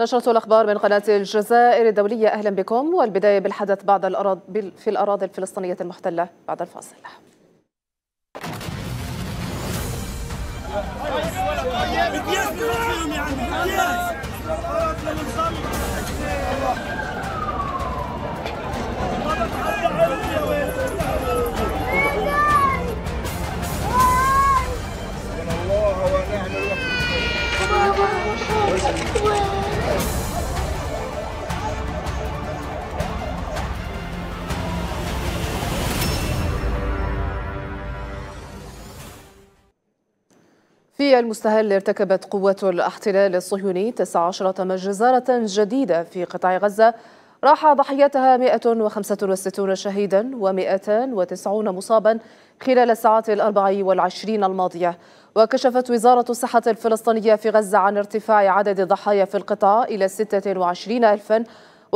نشرة الأخبار من قناة الجزائر الدولية أهلا بكم والبداية بالحدث بعد الأراضي في الأراضي الفلسطينية المحتلة بعد الفاصل God. في المستهل ارتكبت قوات الاحتلال الصهيوني 19 مجزرة جديدة في قطاع غزة راح ضحيتها 165 شهيدا و290 مصابا خلال الساعات الأربع والعشرين الماضية وكشفت وزارة الصحة الفلسطينية في غزة عن ارتفاع عدد الضحايا في القطاع إلى 26 ألفا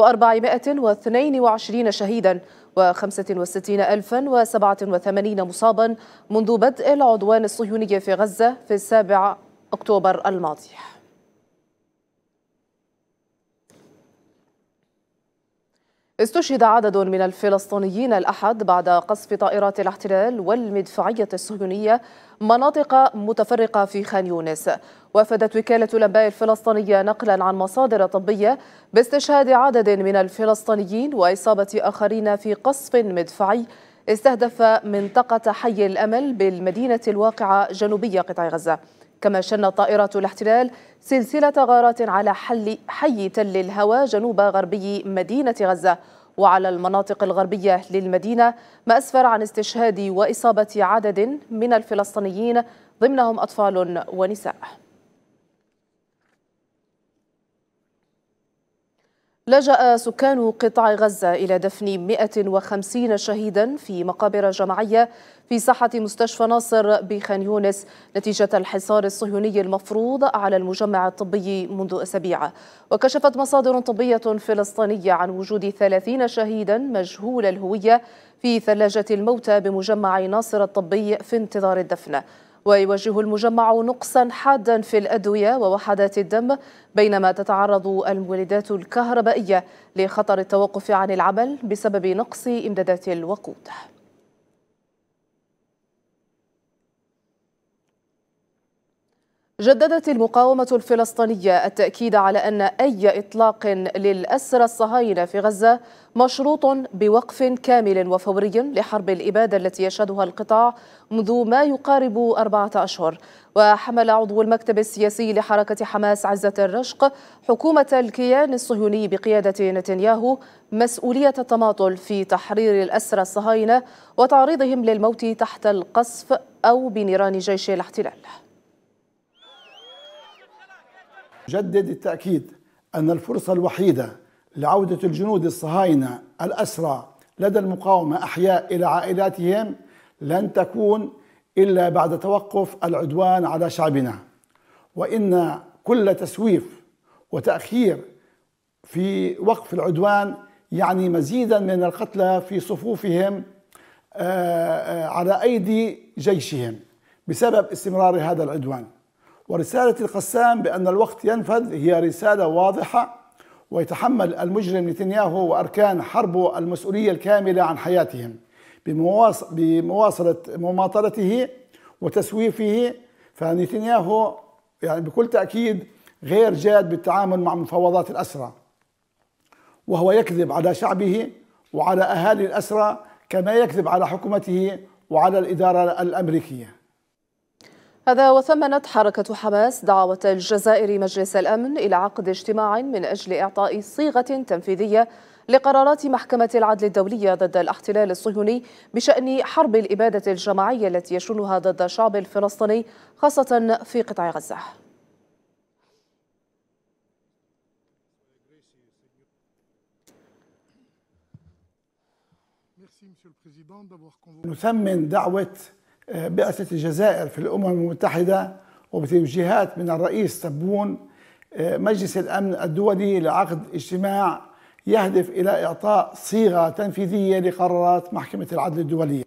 و422 شهيدا و 65 ألفا و87 مصابا منذ بدء العدوان الصهيوني في غزة في السابع أكتوبر الماضي استشهد عدد من الفلسطينيين الأحد بعد قصف طائرات الاحتلال والمدفعية الصهيونية مناطق متفرقة في خان يونس وفدت وكالة الأنباء الفلسطينية نقلا عن مصادر طبية باستشهاد عدد من الفلسطينيين وإصابة آخرين في قصف مدفعي استهدف منطقة حي الأمل بالمدينة الواقعة جنوبية قطاع غزة كما شن طائرة الاحتلال سلسلة غارات على حل حي تل الهوى جنوب غربي مدينة غزة وعلى المناطق الغربية للمدينة ما أسفر عن استشهاد وإصابة عدد من الفلسطينيين ضمنهم أطفال ونساء لجأ سكان قطاع غزة إلى دفن 150 شهيدا في مقابر جماعية في ساحة مستشفى ناصر بخان يونس نتيجة الحصار الصهيوني المفروض على المجمع الطبي منذ أسابيع وكشفت مصادر طبية فلسطينية عن وجود 30 شهيدا مجهول الهوية في ثلاجة الموتى بمجمع ناصر الطبي في انتظار الدفن ويواجه المجمع نقصا حادا في الأدوية ووحدات الدم بينما تتعرض المولدات الكهربائية لخطر التوقف عن العمل بسبب نقص إمدادات الوقود جددت المقاومة الفلسطينية التأكيد على أن أي إطلاق للأسرى الصهاينة في غزة مشروط بوقف كامل وفوري لحرب الإبادة التي يشهدها القطاع منذ ما يقارب أربعة أشهر وحمل عضو المكتب السياسي لحركة حماس عزة الرشق حكومة الكيان الصهيوني بقيادة نتنياهو مسؤولية التماطل في تحرير الأسرى الصهاينة وتعريضهم للموت تحت القصف أو بنيران جيش الاحتلال جدد التأكيد أن الفرصة الوحيدة لعودة الجنود الصهاينة الأسرى لدى المقاومة أحياء إلى عائلاتهم لن تكون إلا بعد توقف العدوان على شعبنا وإن كل تسويف وتأخير في وقف العدوان يعني مزيدا من القتلى في صفوفهم آه، آه، على أيدي جيشهم بسبب استمرار هذا العدوان ورسالة القسام بأن الوقت ينفذ هي رسالة واضحة ويتحمل المجرم نتنياهو وأركان حربه المسؤولية الكاملة عن حياتهم بمواصلة مماطلته وتسويفه فنتنياهو يعني بكل تأكيد غير جاد بالتعامل مع مفاوضات الأسرى وهو يكذب على شعبه وعلى أهالي الأسرى كما يكذب على حكومته وعلى الإدارة الأمريكية هذا وثمنت حركة حماس دعوة الجزائر مجلس الأمن إلى عقد اجتماع من أجل إعطاء صيغة تنفيذية لقرارات محكمة العدل الدولية ضد الاحتلال الصهيوني بشأن حرب الإبادة الجماعية التي يشنها ضد الشعب الفلسطيني خاصة في قطاع غزة نثمن دعوة بعثة الجزائر في الأمم المتحدة وبتوجيهات من الرئيس تبون آه، مجلس الأمن الدولي لعقد اجتماع يهدف إلى إعطاء صيغة تنفيذية لقرارات محكمة العدل الدولية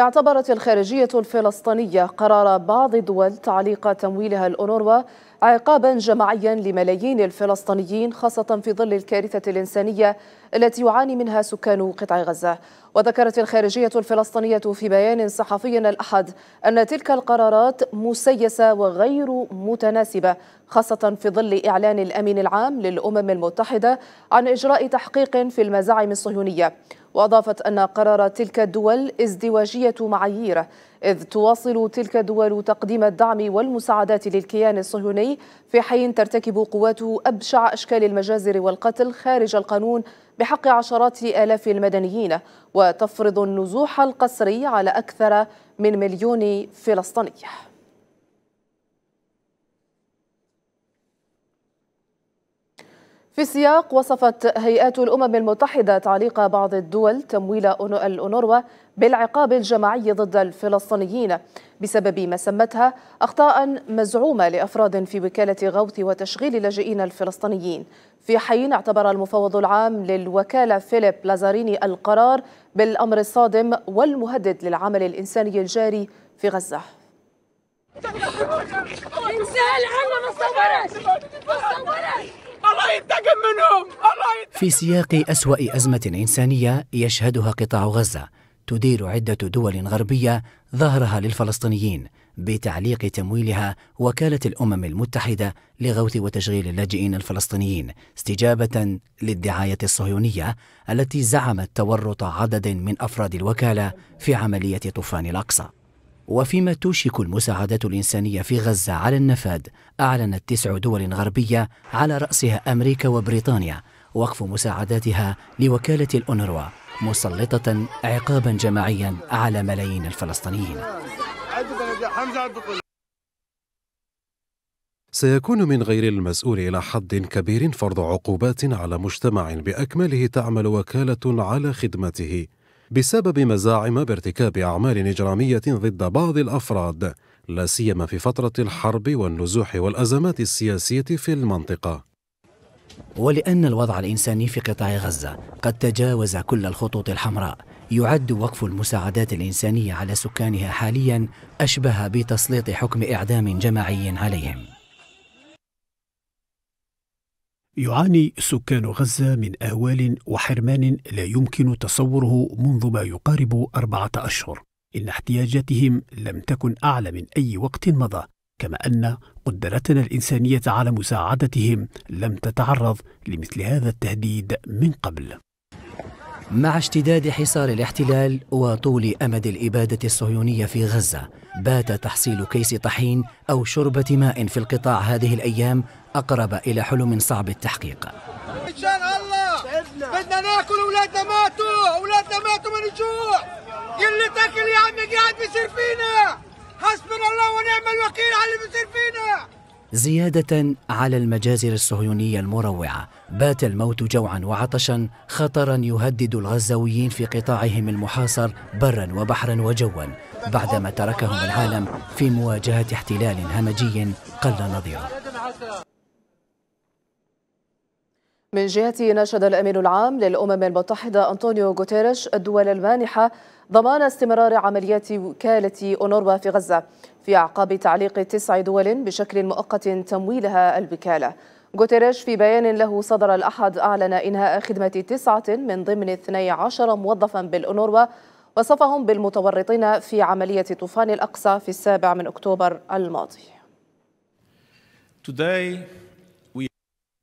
اعتبرت الخارجية الفلسطينية قرار بعض الدول تعليق تمويلها الأونروا عقابا جماعيا لملايين الفلسطينيين خاصة في ظل الكارثة الإنسانية التي يعاني منها سكان قطاع غزة وذكرت الخارجية الفلسطينية في بيان صحفي الأحد أن تلك القرارات مسيسة وغير متناسبة خاصة في ظل إعلان الأمين العام للأمم المتحدة عن إجراء تحقيق في المزاعم الصهيونية وأضافت أن قرار تلك الدول ازدواجية معاييره إذ تواصل تلك الدول تقديم الدعم والمساعدات للكيان الصهيوني في حين ترتكب قواته أبشع أشكال المجازر والقتل خارج القانون بحق عشرات آلاف المدنيين وتفرض النزوح القسري على أكثر من مليون فلسطيني في سياق وصفت هيئات الأمم المتحدة تعليق بعض الدول تمويل الأونروا بالعقاب الجماعي ضد الفلسطينيين بسبب ما سمتها أخطاء مزعومة لأفراد في وكالة غوث وتشغيل اللاجئين الفلسطينيين في حين اعتبر المفوض العام للوكالة فيليب لازاريني القرار بالأمر الصادم والمهدد للعمل الإنساني الجاري في غزة انسان عنا ما صبرت ما الله ينتقم منهم الله ينتقم في سياق أسوأ أزمة إنسانية يشهدها قطاع غزة تدير عدة دول غربية ظهرها للفلسطينيين بتعليق تمويلها وكالة الأمم المتحدة لغوث وتشغيل اللاجئين الفلسطينيين استجابة للدعاية الصهيونية التي زعمت تورط عدد من أفراد الوكالة في عملية طوفان الأقصى وفيما توشك المساعدات الإنسانية في غزة على النفاد أعلنت تسع دول غربية على رأسها أمريكا وبريطانيا وقف مساعداتها لوكالة الأونروا مسلطة عقابا جماعيا على ملايين الفلسطينيين سيكون من غير المسؤول إلى حد كبير فرض عقوبات على مجتمع بأكمله تعمل وكالة على خدمته بسبب مزاعم بارتكاب أعمال إجرامية ضد بعض الأفراد لا سيما في فترة الحرب والنزوح والأزمات السياسية في المنطقة ولأن الوضع الإنساني في قطاع غزة قد تجاوز كل الخطوط الحمراء يعد وقف المساعدات الإنسانية على سكانها حاليا أشبه بتسليط حكم إعدام جماعي عليهم يعاني سكان غزة من أهوال وحرمان لا يمكن تصوره منذ ما يقارب أربعة أشهر إن احتياجاتهم لم تكن أعلى من أي وقت مضى كما أن قدرتنا الإنسانية على مساعدتهم لم تتعرض لمثل هذا التهديد من قبل مع اشتداد حصار الاحتلال وطول امد الاباده الصهيونيه في غزه بات تحصيل كيس طحين او شربه ماء في القطاع هذه الايام اقرب الى حلم صعب التحقيق ان شاء الله بدنا ناكل اولادنا ماتوا اولادنا ماتوا من الجوع اللي تاكل يا عمي قاعد بيصير فينا حسبنا الله ونعم الوكيل على اللي بيصير فينا زيادة على المجازر الصهيونية المروعة بات الموت جوعا وعطشا خطرا يهدد الغزاويين في قطاعهم المحاصر برا وبحرا وجوا بعدما تركهم العالم في مواجهة احتلال همجي قل نظيره من جهته ناشد الأمين العام للأمم المتحدة أنطونيو غوتيريش الدول المانحة ضمان استمرار عمليات وكالة أونروا في غزة في أعقاب تعليق تسع دول بشكل مؤقت تمويلها الوكالة غوتيريش في بيان له صدر الأحد أعلن إنهاء خدمة تسعة من ضمن 12 موظفا بالأونروا وصفهم بالمتورطين في عملية طوفان الأقصى في السابع من أكتوبر الماضي Today,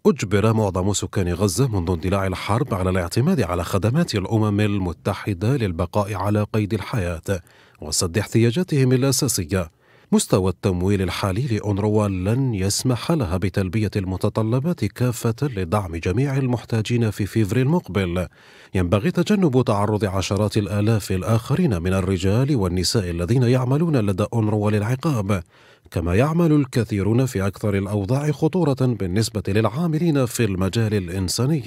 أجبر معظم سكان غزة منذ اندلاع الحرب على الاعتماد على خدمات الأمم المتحدة للبقاء على قيد الحياة وسد احتياجاتهم الأساسية مستوى التمويل الحالي لأونروا لن يسمح لها بتلبية المتطلبات كافة لدعم جميع المحتاجين في فيفر المقبل ينبغي تجنب تعرض عشرات الآلاف الآخرين من الرجال والنساء الذين يعملون لدى أونروا للعقاب كما يعمل الكثيرون في أكثر الأوضاع خطورة بالنسبة للعاملين في المجال الإنساني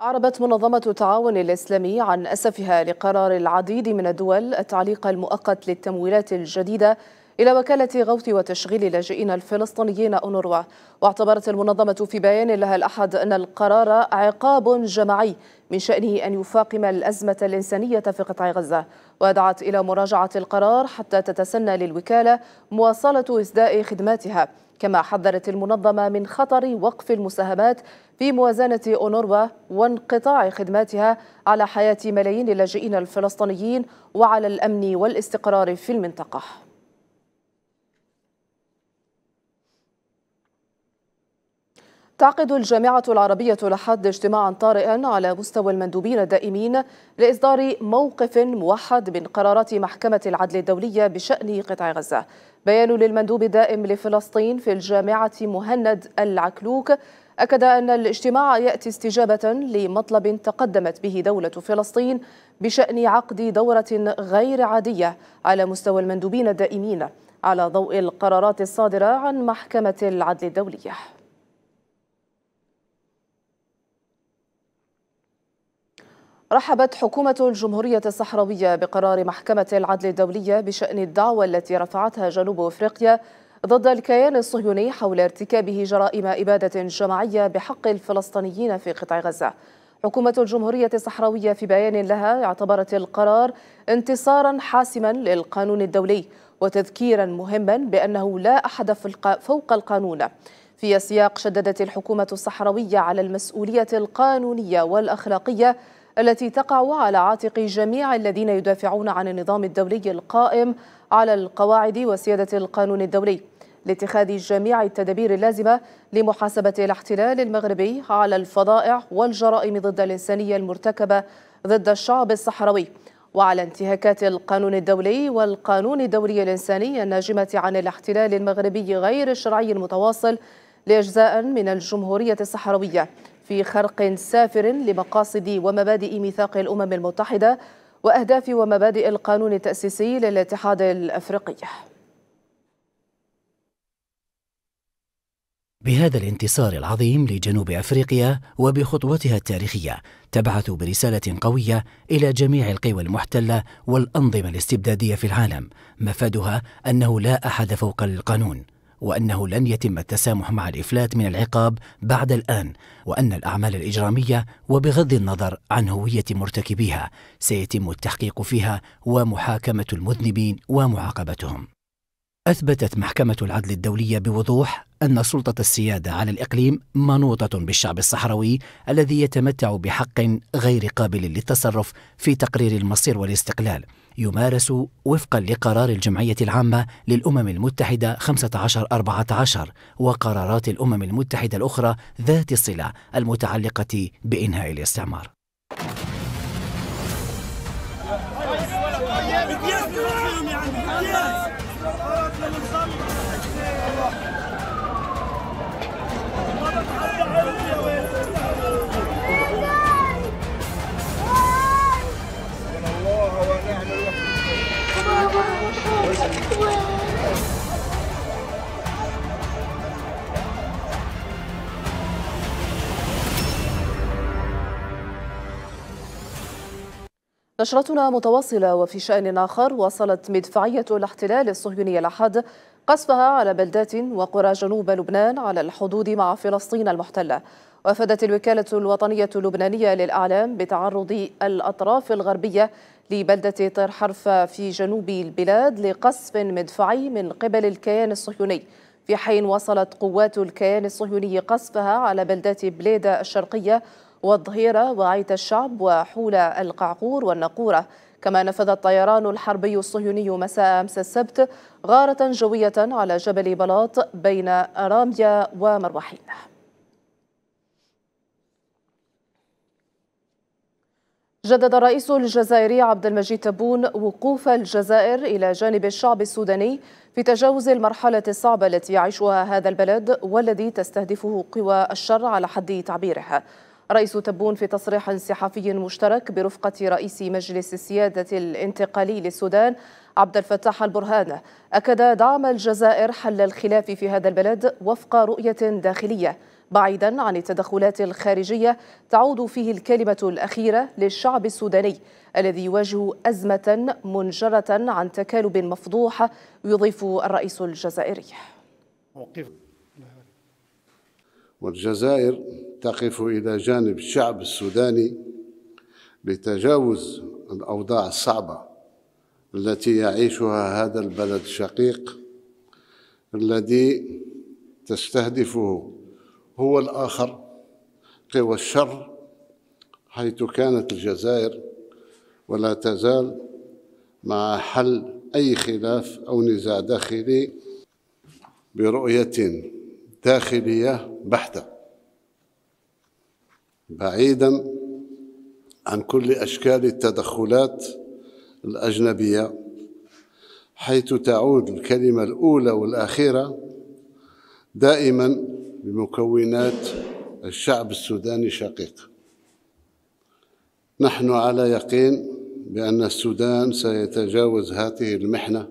أعربت منظمة التعاون الإسلامي عن أسفها لقرار العديد من الدول التعليق المؤقت للتمويلات الجديدة إلى وكالة غوث وتشغيل اللاجئين الفلسطينيين أونروا واعتبرت المنظمة في بيان لها الأحد أن القرار عقاب جماعي من شأنه أن يفاقم الأزمة الإنسانية في قطاع غزة ودعت إلى مراجعة القرار حتى تتسنى للوكالة مواصلة إسداء خدماتها كما حذرت المنظمة من خطر وقف المساهمات في موازنة أونروا وانقطاع خدماتها على حياة ملايين اللاجئين الفلسطينيين وعلى الأمن والاستقرار في المنطقة تعقد الجامعة العربية الأحد اجتماعا طارئا على مستوى المندوبين الدائمين لإصدار موقف موحد من قرارات محكمة العدل الدولية بشأن قطاع غزة بيان للمندوب الدائم لفلسطين في الجامعة مهند العكلوك أكد أن الاجتماع يأتي استجابة لمطلب تقدمت به دولة فلسطين بشأن عقد دورة غير عادية على مستوى المندوبين الدائمين على ضوء القرارات الصادرة عن محكمة العدل الدولية رحبت حكومة الجمهورية الصحراوية بقرار محكمة العدل الدولية بشأن الدعوى التي رفعتها جنوب أفريقيا ضد الكيان الصهيوني حول ارتكابه جرائم إبادة جماعية بحق الفلسطينيين في قطاع غزة حكومة الجمهورية الصحراوية في بيان لها اعتبرت القرار انتصارا حاسما للقانون الدولي وتذكيرا مهما بأنه لا أحد فوق القانون في سياق شددت الحكومة الصحراوية على المسؤولية القانونية والأخلاقية التي تقع على عاتق جميع الذين يدافعون عن النظام الدولي القائم على القواعد وسيادة القانون الدولي لاتخاذ جميع التدابير اللازمة لمحاسبة الاحتلال المغربي على الفضائع والجرائم ضد الإنسانية المرتكبة ضد الشعب الصحراوي وعلى انتهاكات القانون الدولي والقانون الدولي الإنساني الناجمة عن الاحتلال المغربي غير الشرعي المتواصل لأجزاء من الجمهورية الصحراوية في خرق سافر لمقاصد ومبادئ ميثاق الأمم المتحدة وأهداف ومبادئ القانون التأسيسي للاتحاد الأفريقي بهذا الانتصار العظيم لجنوب افريقيا وبخطوتها التاريخيه تبعث برساله قويه الى جميع القوى المحتله والانظمه الاستبداديه في العالم مفادها انه لا احد فوق القانون وأنه لن يتم التسامح مع الإفلات من العقاب بعد الآن وأن الأعمال الإجرامية وبغض النظر عن هوية مرتكبيها سيتم التحقيق فيها ومحاكمة المذنبين ومعاقبتهم أثبتت محكمة العدل الدولية بوضوح أن سلطة السيادة على الإقليم منوطة بالشعب الصحراوي الذي يتمتع بحق غير قابل للتصرف في تقرير المصير والاستقلال يمارس وفقا لقرار الجمعية العامة للأمم المتحدة 1514 وقرارات الأمم المتحدة الأخرى ذات الصلة المتعلقة بإنهاء الاستعمار نشرتنا متواصلة وفي شأن آخر واصلت مدفعية الاحتلال الصهيوني الأحد قصفها على بلدات وقرى جنوب لبنان على الحدود مع فلسطين المحتلة وفدت الوكالة الوطنية اللبنانية للأعلام بتعرض الأطراف الغربية لبلدة طير حرفة في جنوب البلاد لقصف مدفعي من قبل الكيان الصهيوني في حين وصلت قوات الكيان الصهيوني قصفها على بلدات بليدة الشرقية والظهيرة وعيت الشعب وحول القعقور والنقورة كما نفذ الطيران الحربي الصهيوني مساء أمس السبت غارة جوية على جبل بلاط بين راميا ومروحين جدد الرئيس الجزائري عبد المجيد تبون وقوف الجزائر إلى جانب الشعب السوداني في تجاوز المرحلة الصعبة التي يعيشها هذا البلد والذي تستهدفه قوى الشر على حد تعبيرها رئيس تبون في تصريح صحفي مشترك برفقة رئيس مجلس السيادة الانتقالي للسودان عبد الفتاح البرهان أكد دعم الجزائر حل الخلاف في هذا البلد وفق رؤية داخلية بعيدا عن التدخلات الخارجية تعود فيه الكلمة الأخيرة للشعب السوداني الذي يواجه أزمة منجرة عن تكالب مفضوح يضيف الرئيس الجزائري موقف والجزائر تقف إلى جانب الشعب السوداني لتجاوز الأوضاع الصعبة التي يعيشها هذا البلد الشقيق الذي تستهدفه هو الآخر قوى الشر حيث كانت الجزائر ولا تزال مع حل أي خلاف أو نزاع داخلي برؤية داخلية بحتة بعيدا عن كل أشكال التدخلات الأجنبية حيث تعود الكلمة الأولى والأخيرة دائما بمكونات الشعب السوداني شقيق نحن على يقين بأن السودان سيتجاوز هذه المحنة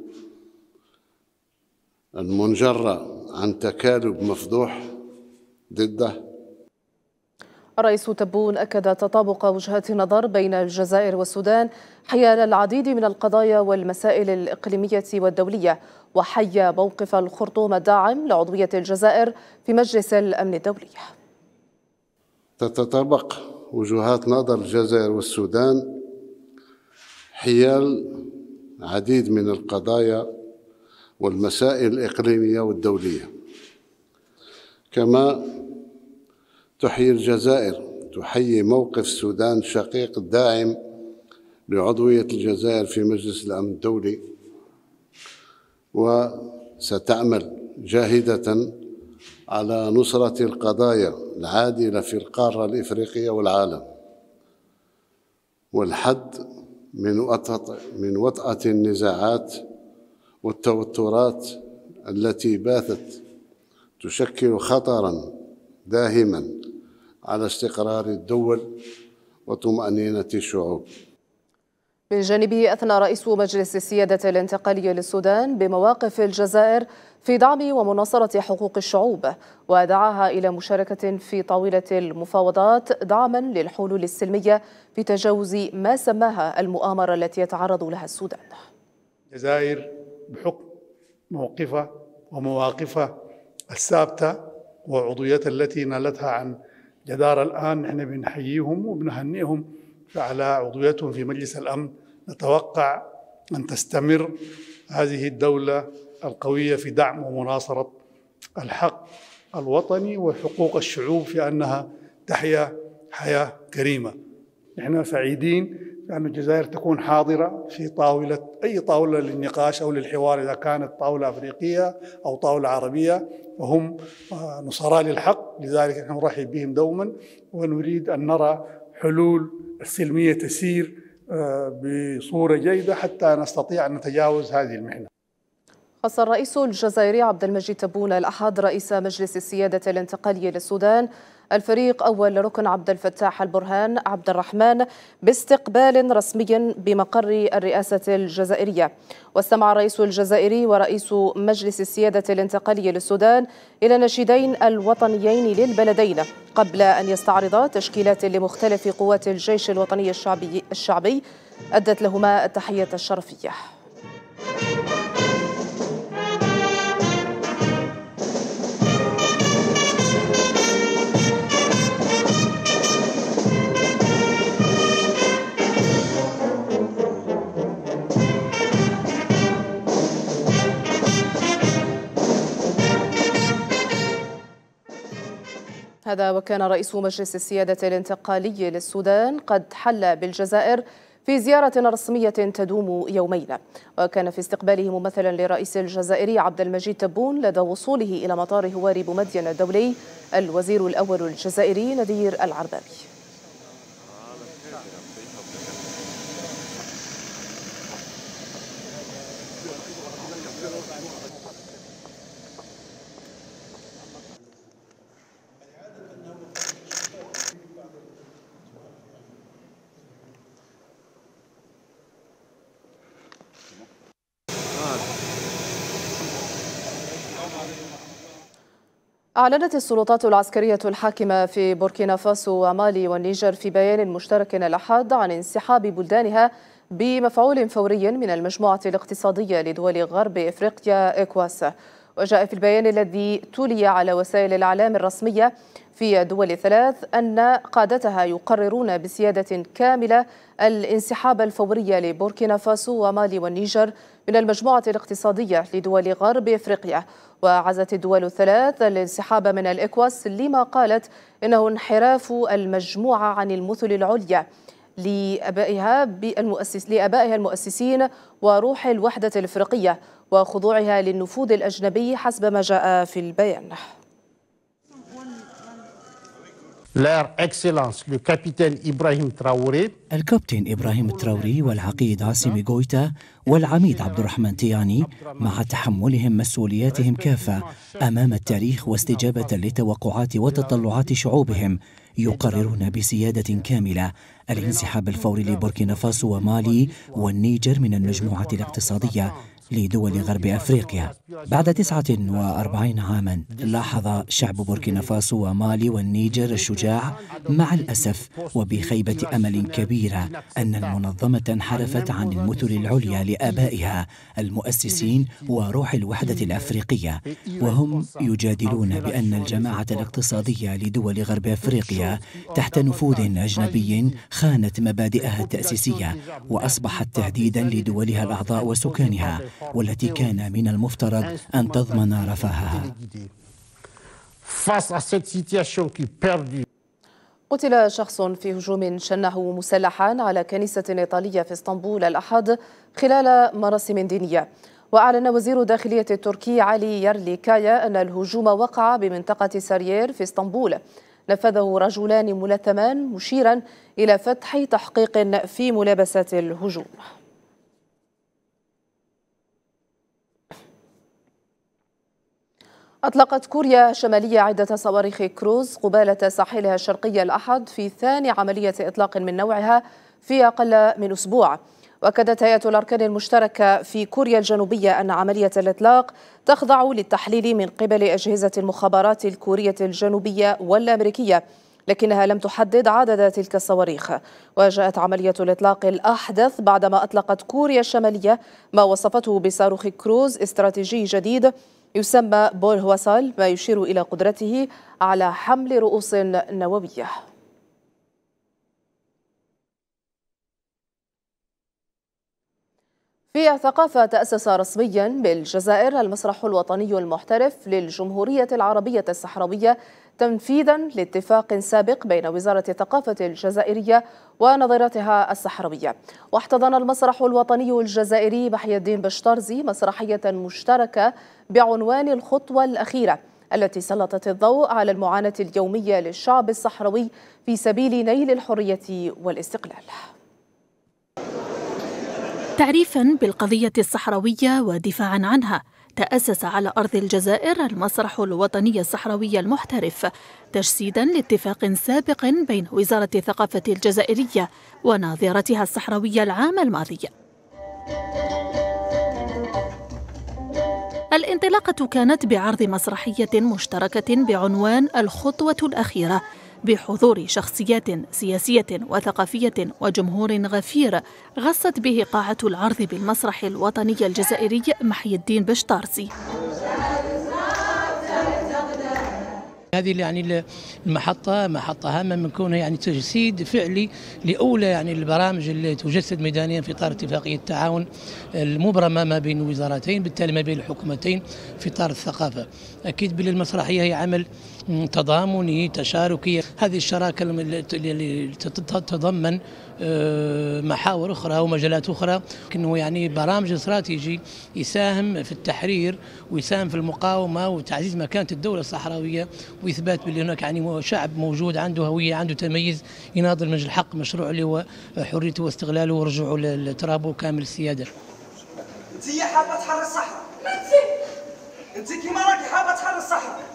المنجرة عن تكالب مفضوح ضده رئيس تبون أكد تطابق وجهات النظر بين الجزائر والسودان حيال العديد من القضايا والمسائل الإقليمية والدولية وحيا موقف الخرطوم الداعم لعضوية الجزائر في مجلس الأمن الدولي تتطابق وجهات نظر الجزائر والسودان حيال عديد من القضايا والمسائل الإقليمية والدولية كما تحيي الجزائر تحيي موقف السودان شقيق الداعم لعضوية الجزائر في مجلس الأمن الدولي وستعمل جاهدة على نصرة القضايا العادلة في القارة الإفريقية والعالم والحد من وطأة النزاعات والتوترات التي باتت تشكل خطرا داهما على استقرار الدول وطمأنينة الشعوب من جانبه أثنى رئيس مجلس السيادة الانتقالي للسودان بمواقف الجزائر في دعم ومناصرة حقوق الشعوب ودعاها إلى مشاركة في طاولة المفاوضات دعما للحلول السلمية بتجاوز ما سماها المؤامرة التي يتعرض لها السودان الجزائر بحكم موقفه ومواقفه الثابته وعضويتها التي نالتها عن جدار الان نحن بنحييهم وبنهنئهم على عضويتهم في مجلس الامن نتوقع ان تستمر هذه الدوله القويه في دعم ومناصره الحق الوطني وحقوق الشعوب في انها تحيا حياه كريمه نحن سعيدين أن الجزائر تكون حاضرة في طاولة أي طاولة للنقاش أو للحوار إذا كانت طاولة أفريقية أو طاولة عربية فهم آه، نصراء للحق لذلك نحن نرحب بهم دوما ونريد أن نرى حلول السلمية تسير آه، بصورة جيدة حتى نستطيع أن نتجاوز هذه المحنة خص الرئيس الجزائري عبد المجيد تبون الأحد رئيس مجلس السيادة الانتقالية للسودان الفريق أول ركن عبد الفتاح البرهان عبد الرحمن باستقبال رسمي بمقر الرئاسة الجزائرية واستمع الرئيس الجزائري ورئيس مجلس السيادة الانتقالي للسودان إلى نشيدين الوطنيين للبلدين قبل أن يستعرضا تشكيلات لمختلف قوات الجيش الوطني الشعبي, الشعبي أدت لهما التحية الشرفية هذا وكان رئيس مجلس السيادة الانتقالي للسودان قد حل بالجزائر في زيارة رسمية تدوم يومين وكان في استقباله ممثلا لرئيس الجزائري عبد المجيد تبون لدى وصوله إلى مطار هواري بومدين الدولي الوزير الأول الجزائري نذير العربابي أعلنت السلطات العسكرية الحاكمة في بوركينا فاسو ومالي والنيجر في بيان مشترك الأحد عن انسحاب بلدانها بمفعول فوري من المجموعة الاقتصادية لدول غرب إفريقيا إكواس وجاء في البيان الذي تلي على وسائل الإعلام الرسمية في دول الثلاث أن قادتها يقررون بسيادة كاملة الانسحاب الفوري لبوركينا فاسو ومالي والنيجر من المجموعة الاقتصادية لدول غرب إفريقيا وعزت الدول الثلاث الانسحاب من الإكواس لما قالت إنه انحراف المجموعة عن المثل العليا لأبائها المؤسس لأبائها المؤسسين وروح الوحدة الإفريقية وخضوعها للنفوذ الأجنبي حسب ما جاء في البيان لير اكسلانس لو كابيتان ابراهيم تراوري الكابتن إبراهيم التراوري والعقيد عاصم جويتا والعميد عبد الرحمن تياني مع تحملهم مسؤولياتهم كافة أمام التاريخ واستجابة لتوقعات وتطلعات شعوبهم يقررون بسيادة كاملة الانسحاب الفوري لبوركينا فاسو ومالي والنيجر من المجموعة الاقتصادية لدول غرب أفريقيا بعد 49 عاما لاحظ شعب بوركينا فاسو ومالي والنيجر الشجاع مع الأسف وبخيبة أمل كبيرة أن المنظمة انحرفت عن المثل العليا لآبائها المؤسسين وروح الوحدة الأفريقية وهم يجادلون بأن الجماعة الاقتصادية لدول غرب أفريقيا تحت نفوذ أجنبي خانت مبادئها التأسيسية وأصبحت تهديدا لدولها الأعضاء وسكانها والتي كان من المفترض أن تضمن رفاهها قتل شخص في هجوم شنه مسلحان على كنيسة إيطالية في اسطنبول الأحد خلال مراسم دينية وأعلن وزير داخلية التركي علي يرليكايا أن الهجوم وقع بمنطقة ساريير في اسطنبول نفذه رجلان ملثمان مشيرا إلى فتح تحقيق في ملابسات الهجوم أطلقت كوريا الشمالية عدة صواريخ كروز قبالة ساحلها الشرقي الأحد في ثاني عملية إطلاق من نوعها في أقل من أسبوع وأكدت هيئة الأركان المشتركة في كوريا الجنوبية أن عملية الإطلاق تخضع للتحليل من قبل أجهزة المخابرات الكورية الجنوبية والأمريكية لكنها لم تحدد عدد تلك الصواريخ وجاءت عملية الإطلاق الأحدث بعدما أطلقت كوريا الشمالية ما وصفته بصاروخ كروز استراتيجي جديد يسمى بول هوسال ما يشير إلى قدرته على حمل رؤوس نووية في ثقافة تأسس رسميا بالجزائر المسرح الوطني المحترف للجمهورية العربية الصحراوية تنفيذا لاتفاق سابق بين وزارة الثقافة الجزائرية ونظيرتها الصحراوية واحتضن المسرح الوطني الجزائري محي الدين بشطرزي مسرحية مشتركة بعنوان الخطوة الأخيرة التي سلطت الضوء على المعاناة اليومية للشعب الصحراوي في سبيل نيل الحرية والاستقلال تعريفا بالقضية الصحراوية ودفاعا عنها تأسس على أرض الجزائر المسرح الوطني الصحراوي المحترف تجسيدا لاتفاق سابق بين وزارة الثقافة الجزائرية وناظرتها الصحراوية العام الماضي الانطلاقة كانت بعرض مسرحية مشتركة بعنوان الخطوة الأخيرة بحضور شخصيات سياسية وثقافية وجمهور غفير غصت به قاعة العرض بالمسرح الوطني الجزائري محي الدين بشطارسي هذه يعني المحطة محطة هامة من كونها يعني تجسيد فعلي لأولى يعني البرامج اللي تجسد ميدانيا في إطار اتفاقية التعاون المبرمة ما بين الوزارتين بالتالي ما بين الحكومتين في إطار الثقافة أكيد بالمسرحية هي عمل تضامني تشاركي هذه الشراكة اللي تتضمن آه، محاور أخرى ومجالات أخرى لكنه يعني برامج استراتيجي يساهم في التحرير ويساهم في المقاومة وتعزيز مكانة الدولة الصحراوية وإثبات بلي هناك يعني شعب موجود عنده هوية عنده تميز يناضل من الحق مشروع اللي هو حريته واستغلاله ورجوعه لترابه وكامل السيادة انت حابه تحرر الصحراء ما انت انت كيما راكي حابه تحرر الصحراء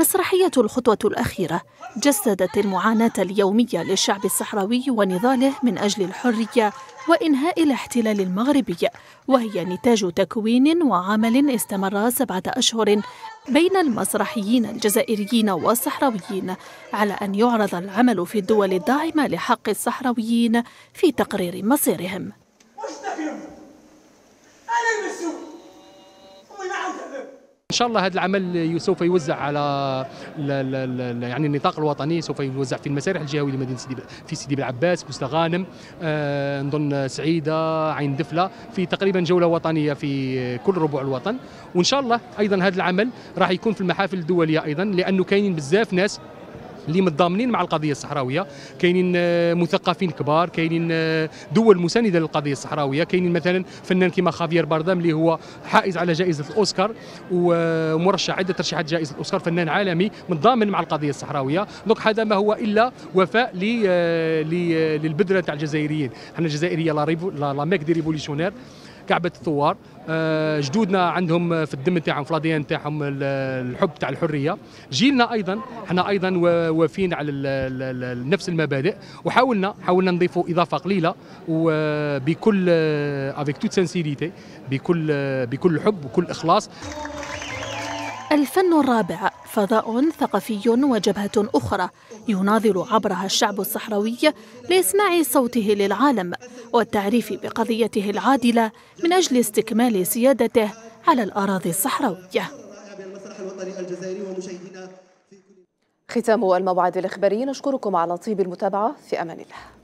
مسرحية الخطوة الأخيرة جسدت المعاناة اليومية للشعب الصحراوي ونضاله من أجل الحرية وإنهاء الاحتلال المغربي وهي نتاج تكوين وعمل استمر سبعة أشهر بين المسرحيين الجزائريين والصحراويين على أن يعرض العمل في الدول الداعمة لحق الصحراويين في تقرير مصيرهم. أنا المسؤول ان شاء الله هذا العمل سوف يوزع على لا لا لا يعني النطاق الوطني سوف يوزع في المسارح الجهويه لمدينه سيدي في سيدي بالعباس بوستا غانم آه نظن سعيده عين دفله في تقريبا جوله وطنيه في كل ربوع الوطن وان شاء الله ايضا هذا العمل راح يكون في المحافل الدوليه ايضا لانه كاينين بزاف ناس اللي متضامنين مع القضيه الصحراويه كاينين آه، مثقفين كبار كاينين آه، دول مسانده للقضيه الصحراويه كاينين مثلا فنان كيما خافير باردام اللي هو حائز على جائزه الاوسكار ومرشح عده ترشيحات جائزه الاوسكار فنان عالمي متضامن مع القضيه الصحراويه دونك هذا ما هو الا وفاء آه، للبذره تاع الجزائريين احنا الجزائريه لا ميك دي ريفوليسيونير كعبه الثوار آه، جدودنا عندهم في الدم نتاعهم في الاديان نتاعهم الحب تاع الحريه جيلنا ايضا احنا ايضا وافين على نفس المبادئ وحاولنا حاولنا نضيفوا اضافه قليله وبكل افيك توت سانسيريتي بكل آه، آه، بكل حب وكل اخلاص الفن الرابع فضاء ثقافي وجبهة أخرى يناظر عبرها الشعب الصحراوي لإسماع صوته للعالم والتعريف بقضيته العادلة من أجل استكمال سيادته على الأراضي الصحراوية ختام الموعد الإخباري نشكركم على طيب المتابعة في أمان الله